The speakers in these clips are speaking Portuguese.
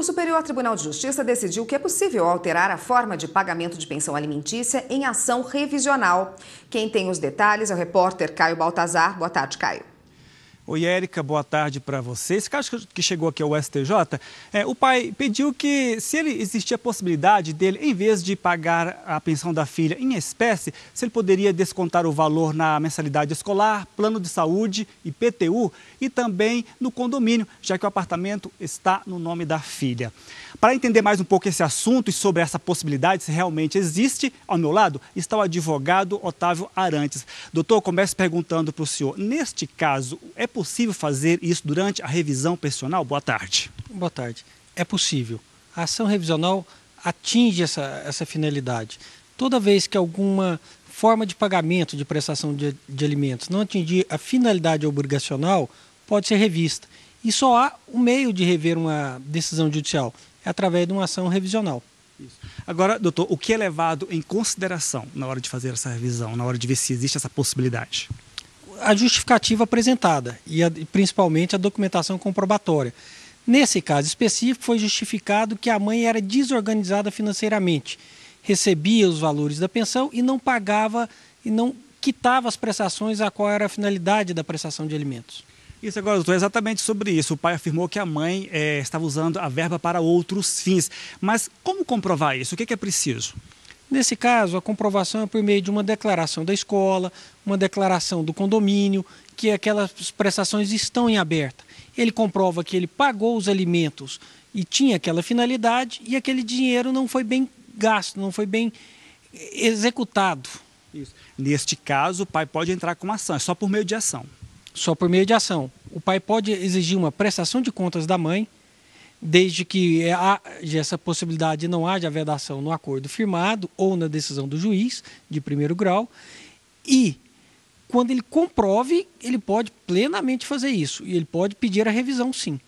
O Superior Tribunal de Justiça decidiu que é possível alterar a forma de pagamento de pensão alimentícia em ação revisional. Quem tem os detalhes é o repórter Caio Baltazar. Boa tarde, Caio. Oi, Érica, boa tarde para você. Esse caso que chegou aqui ao STJ, é, o pai pediu que, se ele existia a possibilidade dele, em vez de pagar a pensão da filha em espécie, se ele poderia descontar o valor na mensalidade escolar, plano de saúde, e PTU e também no condomínio, já que o apartamento está no nome da filha. Para entender mais um pouco esse assunto e sobre essa possibilidade, se realmente existe, ao meu lado está o advogado Otávio Arantes. Doutor, começo perguntando para o senhor: neste caso, é possível fazer isso durante a revisão personal? Boa tarde. Boa tarde. É possível. A ação revisional atinge essa, essa finalidade. Toda vez que alguma forma de pagamento de prestação de, de alimentos não atingir a finalidade obrigacional, pode ser revista. E só há um meio de rever uma decisão judicial, é através de uma ação revisional. Agora, doutor, o que é levado em consideração na hora de fazer essa revisão, na hora de ver se existe essa possibilidade? a justificativa apresentada e, a, principalmente a documentação comprobatória. Nesse caso específico, foi justificado que a mãe era desorganizada financeiramente, recebia os valores da pensão e não pagava e não quitava as prestações a qual era a finalidade da prestação de alimentos. Isso agora, doutor, é exatamente sobre isso. O pai afirmou que a mãe é, estava usando a verba para outros fins. Mas como comprovar isso? O que é, que é preciso? Nesse caso, a comprovação é por meio de uma declaração da escola, uma declaração do condomínio, que aquelas prestações estão em aberta. Ele comprova que ele pagou os alimentos e tinha aquela finalidade e aquele dinheiro não foi bem gasto, não foi bem eh, executado. Isso. Neste caso, o pai pode entrar com ação, é só por meio de ação. Só por meio de ação. O pai pode exigir uma prestação de contas da mãe, desde que é, essa possibilidade não haja vedação no acordo firmado ou na decisão do juiz de primeiro grau. E, quando ele comprove, ele pode plenamente fazer isso e ele pode pedir a revisão, sim.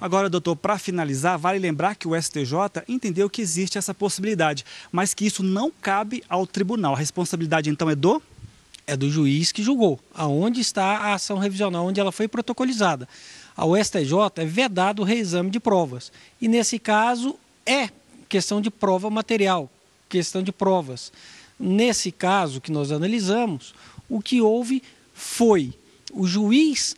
Agora, doutor, para finalizar, vale lembrar que o STJ entendeu que existe essa possibilidade, mas que isso não cabe ao tribunal. A responsabilidade, então, é do é do juiz que julgou, aonde está a ação revisional, onde ela foi protocolizada. Ao STJ é vedado o reexame de provas. E nesse caso é questão de prova material, questão de provas. Nesse caso que nós analisamos, o que houve foi o juiz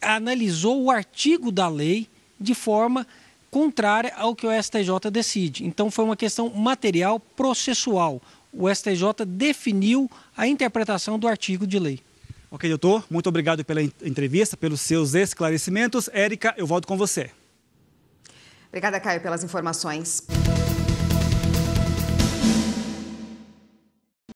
analisou o artigo da lei de forma contrária ao que o STJ decide. Então foi uma questão material processual, o STJ definiu a interpretação do artigo de lei. Ok, doutor, muito obrigado pela entrevista, pelos seus esclarecimentos. Érica, eu volto com você. Obrigada, Caio, pelas informações.